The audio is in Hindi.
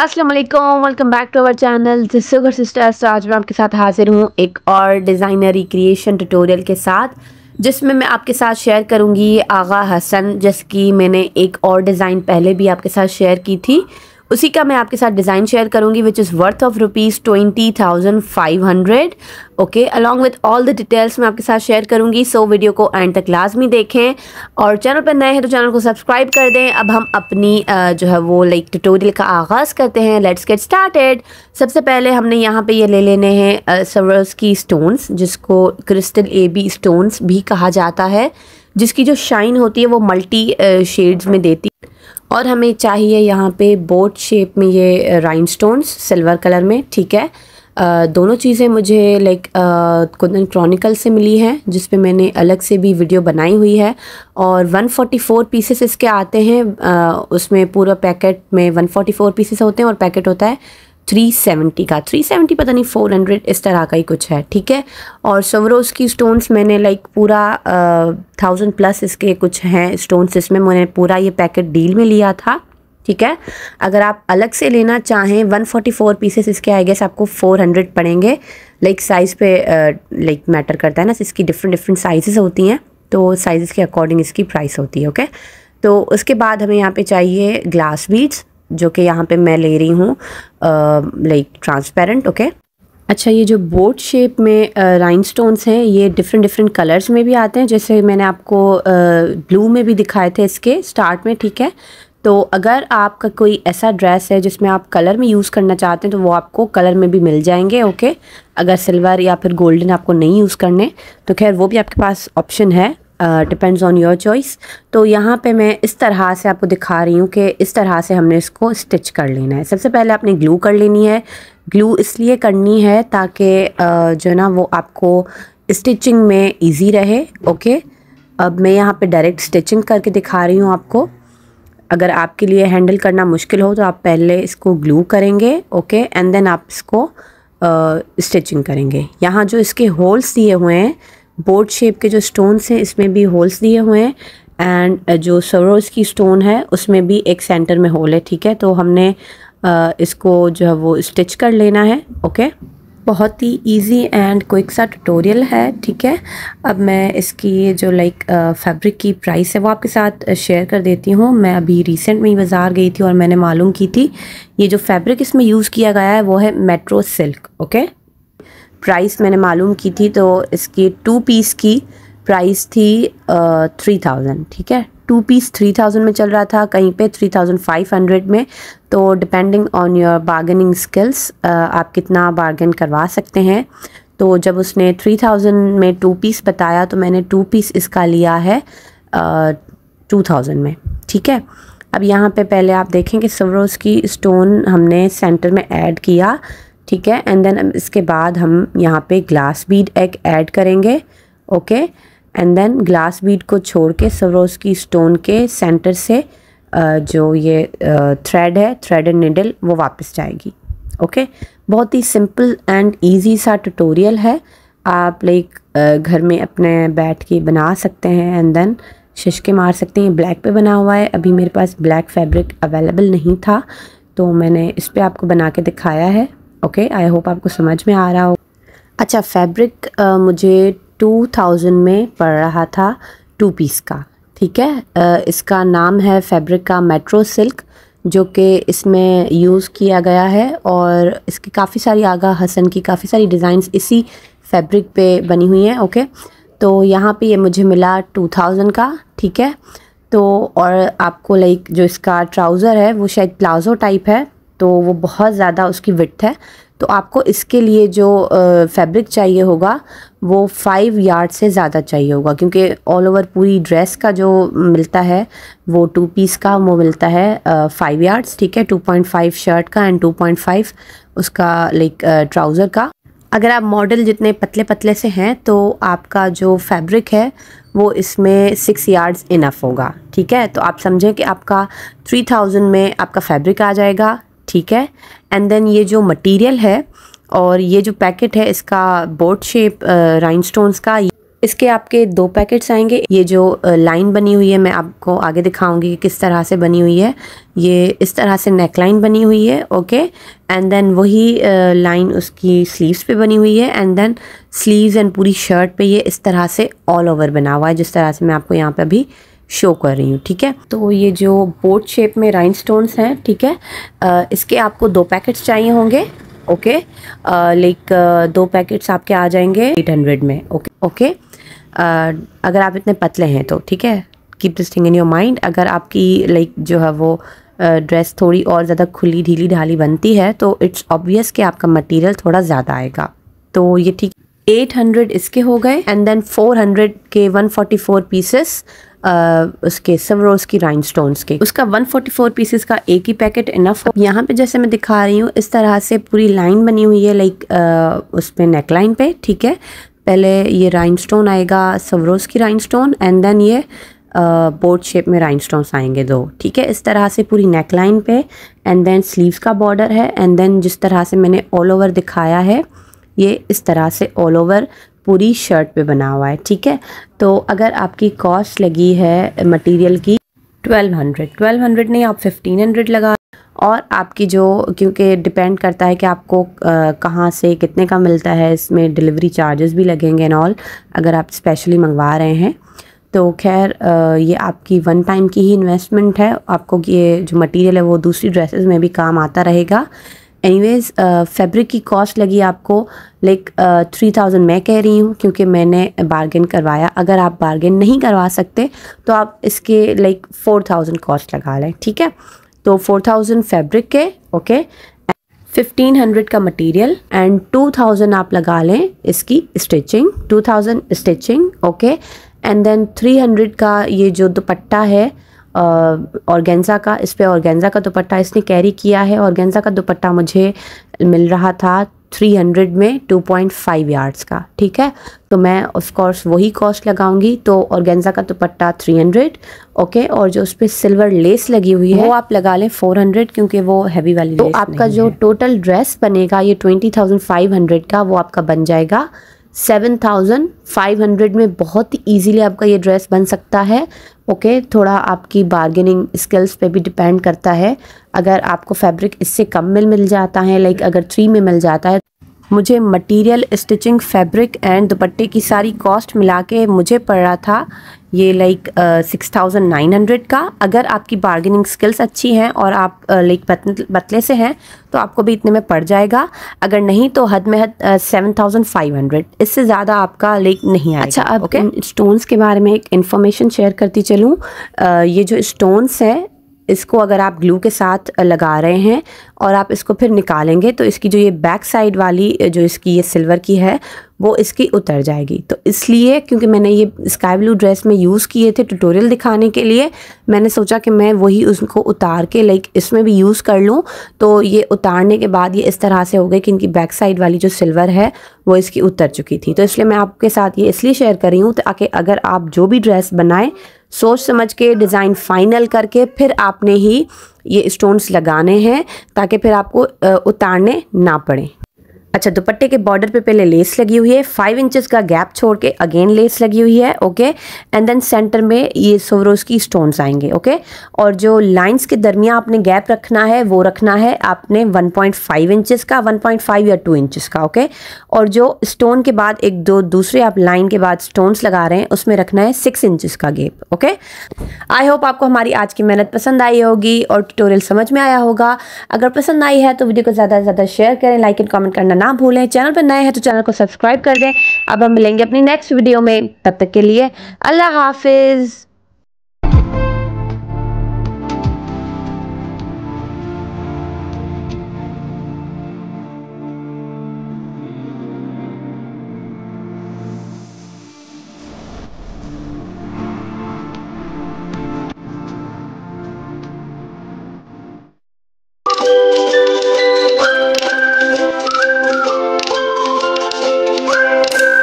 अस्सलाम वालेकुम welcome back to our channel sugar sisters आज मैं आपके साथ हाजिर हूँ एक और डिज़ाइनर रिक्रिएशन ट्यूटोरियल के साथ जिसमें मैं आपके साथ शेयर करूँगी आगा हसन जिसकी मैंने एक और डिज़ाइन पहले भी आपके साथ शेयर की थी उसी का मैं आपके साथ डिज़ाइन शेयर करूँगी which is worth of rupees twenty thousand five hundred okay along with all the details मैं आपके साथ शेयर करूँगी सो so, वीडियो को एंड तक लाजमी देखें और चैनल पर नए हैं तो चैनल को सब्सक्राइब कर दें अब हम अपनी जो है वो लाइक ट्यूटोरियल का आगाज़ करते हैं लेट्स गेट स्टार्टेड सबसे पहले हमने यहाँ पे ये ले लेने हैं सवर्स की स्टोन्स जिसको क्रिस्टल ए बी स्टोन्स भी कहा जाता है जिसकी जो शाइन होती है वो मल्टी शेड्स में देती है और हमें चाहिए यहाँ पे बोट शेप में ये राइम सिल्वर कलर में ठीक है आ, दोनों चीज़ें मुझे लाइक कुंदन क्रॉनिकल से मिली हैं जिस मैंने अलग से भी वीडियो बनाई हुई है और 144 पीसेस इसके आते हैं आ, उसमें पूरा पैकेट में 144 पीसेस होते हैं और पैकेट होता है 370 का 370 पता नहीं 400 इस तरह का ही कुछ है ठीक है और सवरोज की स्टोन्स मैंने लाइक पूरा थाउजेंड प्लस इसके कुछ हैं स्टोन्स इसमें मैंने पूरा ये पैकेट डील में लिया था ठीक है अगर आप अलग से लेना चाहें 144 पीसेस इसके आई गेस आपको 400 पड़ेंगे लाइक साइज़ पे लाइक मैटर करता है ना इसकी डिफरेंट डिफरेंट साइजेस होती हैं तो साइज़ के अकॉर्डिंग इसकी प्राइस होती है ओके तो उसके बाद हमें यहाँ पे चाहिए ग्लास बीड्स जो कि यहाँ पे मैं ले रही हूँ लाइक ट्रांसपेरेंट ओके अच्छा ये जो बोट शेप में राइन स्टोन्स हैं ये डिफरेंट डिफरेंट कलर्स में भी आते हैं जैसे मैंने आपको ब्लू में भी दिखाए थे इसके स्टार्ट में ठीक है तो अगर आपका कोई ऐसा ड्रेस है जिसमें आप कलर में यूज़ करना चाहते हैं तो वो आपको कलर में भी मिल जाएंगे ओके अगर सिल्वर या फिर गोल्डन आपको नहीं यूज़ करने तो खैर वो भी आपके पास ऑप्शन है डिपेंड्स ऑन योर चॉइस तो यहाँ पे मैं इस तरह से आपको दिखा रही हूँ कि इस तरह से हमने इसको स्टिच कर लेना है सबसे पहले आपने ग्लू कर लेनी है ग्लू इसलिए करनी है ताकि जो है ना वो आपको स्टिचिंग में इजी रहे ओके अब मैं यहाँ पे डायरेक्ट स्टिचिंग करके दिखा रही हूँ आपको अगर आपके लिए हैंडल करना मुश्किल हो तो आप पहले इसको ग्लू करेंगे ओके एंड देन आप इसको स्टिचिंग करेंगे यहाँ जो इसके होल्स दिए हुए हैं बोर्ड शेप के जो स्टोन्स हैं इसमें भी होल्स दिए हुए हैं एंड uh, जो सरोज की स्टोन है उसमें भी एक सेंटर में होल है ठीक है तो हमने uh, इसको जो है वो स्टिच कर लेना है ओके बहुत ही इजी एंड क्विक सा ट्यूटोरियल है ठीक है अब मैं इसकी जो लाइक फैब्रिक uh, की प्राइस है वो आपके साथ शेयर कर देती हूँ मैं अभी रिसेंट में ही बाज़ार गई थी और मैंने मालूम की थी ये जो फैब्रिक इसमें यूज़ किया गया है वो है मेट्रो सिल्क ओके प्राइस मैंने मालूम की थी तो इसकी टू पीस की प्राइस थी थ्री थाउजेंड ठीक है टू पीस थ्री थाउजेंड में चल रहा था कहीं पे थ्री थाउजेंड फाइव हंड्रेड में तो depending on your bargaining skills आप कितना बार्गेन करवा सकते हैं तो जब उसने थ्री थाउजेंड में टू पीस बताया तो मैंने टू पीस इसका लिया है टू थाउजेंड में ठीक है अब यहाँ पे पहले आप देखें कि सवरोज की स्टोन हमने सेंटर में ऐड किया ठीक है एंड देन इसके बाद हम यहाँ पे ग्लास बीड एक ऐड करेंगे okay and then glass bead को छोड़ के सरोज की स्टोन के सेंटर से जो ये थ्रेड है थ्रेड एंड निडल वो वापस जाएगी ओके बहुत ही सिंपल एंड इजी सा ट्यूटोरियल है आप लाइक घर में अपने बैठ के बना सकते हैं एंड देन शिशके मार सकते हैं ब्लैक पे बना हुआ है अभी मेरे पास ब्लैक फैब्रिक अवेलेबल नहीं था तो मैंने इस पर आपको बना के दिखाया है ओके आई होप आपको समझ में आ रहा हो अच्छा फैब्रिक uh, मुझे टू थाउजेंड में पड़ रहा था टू पीस का ठीक है uh, इसका नाम है फैब्रिक का मेट्रो सिल्क जो कि इसमें यूज़ किया गया है और इसकी काफ़ी सारी आगा हसन की काफ़ी सारी डिज़ाइंस इसी फैब्रिक पे बनी हुई हैं ओके तो यहाँ पे ये मुझे मिला टू थाउजेंड का ठीक है तो और आपको लाइक जो इसका ट्राउज़र है वो शायद प्लाज़ो टाइप है तो वो बहुत ज़्यादा उसकी विथ है तो आपको इसके लिए जो फैब्रिक चाहिए होगा वो फाइव यार्ड से ज़्यादा चाहिए होगा क्योंकि ऑल ओवर पूरी ड्रेस का जो मिलता है वो टू पीस का वो मिलता है फाइव यार्ड्स ठीक है टू पॉइंट फाइव शर्ट का एंड टू पॉइंट फाइव उसका लाइक ट्राउज़र का अगर आप मॉडल जितने पतले पतले से हैं तो आपका जो फैब्रिक है वो इसमें सिक्स यार्ड्स इनफ होगा ठीक है तो आप समझें कि आपका थ्री थाउजेंड में आपका फैब्रिक आ जाएगा ठीक है एंड देन ये जो मटेरियल है और ये जो पैकेट है इसका बोट शेप राइनस्टोन्स का इसके आपके दो पैकेट्स आएंगे ये जो लाइन बनी हुई है मैं आपको आगे दिखाऊंगी कि किस तरह से बनी हुई है ये इस तरह से नेक लाइन बनी हुई है ओके एंड देन वही लाइन उसकी स्लीव्स पे बनी हुई है एंड देन स्लीव्स एंड पूरी शर्ट पे ये इस तरह से ऑल ओवर बना हुआ है जिस तरह से मैं आपको यहाँ पे अभी शो कर रही हूँ ठीक है तो ये जो बोट शेप में राइनस्टोन्स हैं ठीक है आ, इसके आपको दो पैकेट्स चाहिए होंगे ओके लाइक दो पैकेट्स आपके आ जाएंगे एट हंड्रेड में ओके ओके अगर आप इतने पतले हैं तो ठीक है keep this thing in your mind अगर आपकी लाइक like, जो है वो ड्रेस थोड़ी और ज़्यादा खुली ढीली ढाली बनती है तो इट्स ऑब्वियस कि आपका मटेरियल थोड़ा ज़्यादा आएगा तो ये ठीक 800 इसके हो गए एंड देन 400 के 144 पीसेस उसके सवरोस की राइन के उसका 144 पीसेस का एक ही पैकेट इनफ यहाँ पे जैसे मैं दिखा रही हूँ इस तरह से पूरी लाइन बनी हुई है लाइक उस पर नेक लाइन पे ठीक है पहले ये राइन स्टोन आएगा सवरोज़ की राइन स्टोन एंड देन ये बोर्ड शेप में राइन आएंगे दो ठीक है इस तरह से पूरी नेक लाइन पे एंड देन स्लीव्स का बॉर्डर है एंड देन जिस तरह से मैंने ऑल ओवर दिखाया है ये इस तरह से ऑल ओवर पूरी शर्ट पे बना हुआ है ठीक है तो अगर आपकी कॉस्ट लगी है मटेरियल की ट्वेल्व हंड्रेड ट्वेल्व हंड्रेड नहीं आप फिफ्टीन हंड्रेड लगा और आपकी जो क्योंकि डिपेंड करता है कि आपको कहाँ से कितने का मिलता है इसमें डिलीवरी चार्जेस भी लगेंगे एंड ऑल अगर आप स्पेशली मंगवा रहे हैं तो खैर ये आपकी वन टाइम की ही इन्वेस्टमेंट है आपको ये जो मटेरियल है वो दूसरी ड्रेसेस में भी काम आता रहेगा एनीवेज फैब्रिक uh, की कॉस्ट लगी आपको लाइक थ्री थाउजेंड मैं कह रही हूँ क्योंकि मैंने बार्गेन करवाया अगर आप बार्गेन नहीं करवा सकते तो आप इसके लाइक फोर थाउजेंड कॉस्ट लगा लें ठीक है तो फोर थाउजेंड फैब्रिक के ओके फिफ्टीन हंड्रेड का मटेरियल एंड टू थाउजेंड आप लगा लें इसकी stitching two thousand stitching okay and then three hundred का ये जो दुपट्टा है ऑर्गेंजा का इस पर ऑर्गेंजा का दुपट्टा इसने कैरी किया है ऑर्गेंजा का दुपट्टा मुझे मिल रहा था 300 में 2.5 यार्ड्स का ठीक है तो मैं ऑफकोर्स वही कॉस्ट लगाऊंगी तो ऑर्गेंजा का दुपट्टा 300 ओके और जो उस पर सिल्वर लेस लगी हुई है वो आप लगा लें 400 क्योंकि वो हैवी वाली तो आपका जो टोटल ड्रेस बनेगा ये 20,500 का वो आपका बन जाएगा सेवन थाउजेंड फाइव हंड्रेड में बहुत ही ईजीली आपका ये ड्रेस बन सकता है ओके okay, थोड़ा आपकी बार्गेनिंग स्किल्स पे भी डिपेंड करता है अगर आपको फैब्रिक इससे कम में मिल जाता है लाइक अगर थ्री में मिल जाता है मुझे मटेरियल स्टिचिंग फैब्रिक एंड दुपट्टे की सारी कॉस्ट मिला के मुझे पड़ रहा था ये like six thousand nine hundred का अगर आपकी बार्गेनिंग स्किल्स अच्छी हैं और आप लाइक बतले से हैं तो आपको भी इतने में पड़ जाएगा अगर नहीं तो हद में हद सेवन थाउजेंड फाइव हंड्रेड इससे ज़्यादा आपका लाइक नहीं आया अच्छा अब स्टोन्स के बारे में एक इन्फॉर्मेशन शेयर करती चलूँ ये जो स्टोन्स हैं इसको अगर आप ग्लू के साथ लगा रहे हैं और आप इसको फिर निकालेंगे तो इसकी जो ये बैक साइड वाली जो इसकी ये सिल्वर की है वो इसकी उतर जाएगी तो इसलिए क्योंकि मैंने ये स्काई ब्लू ड्रेस में यूज़ किए थे ट्यूटोरियल दिखाने के लिए मैंने सोचा कि मैं वही उसको उतार के लाइक इसमें भी यूज़ कर लूँ तो ये उतारने के बाद ये इस तरह से हो गई कि इनकी बैक साइड वाली जो सिल्वर है वो इसकी उतर चुकी थी तो इसलिए मैं आपके साथ ये इसलिए शेयर कर रही हूँ ताकि अगर आप जो भी ड्रेस बनाएं सोच समझ के डिज़ाइन फाइनल करके फिर आपने ही ये स्टोन्स लगाने हैं ताकि फिर आपको उतारने ना पड़े अच्छा दुपट्टे के बॉर्डर पे पहले लेस लगी हुई है फाइव इंचेस का गैप छोड़ के अगेन लेस लगी हुई है ओके एंड देन सेंटर में ये सोवरोज की स्टोन्स आएंगे ओके और जो लाइंस के दरमियान आपने गैप रखना है वो रखना है आपने 1.5 पॉइंट इंचेस का 1.5 या 2 इंचेस का ओके और जो स्टोन के बाद एक दो दूसरे आप लाइन के बाद स्टोन्स लगा रहे हैं उसमें रखना है सिक्स इंचिस का गैप ओके आई होप आपको हमारी आज की मेहनत पसंद आई होगी और ट्यूटोरियल समझ में आया होगा अगर पसंद आई है तो वीडियो को ज़्यादा से ज़्यादा शेयर करें लाइक एंड कॉमेंट करना ना भूलें चैनल पर नए हैं तो चैनल को सब्सक्राइब कर दें अब हम मिलेंगे अपनी नेक्स्ट वीडियो में तब तक के लिए अल्लाह हाफिज़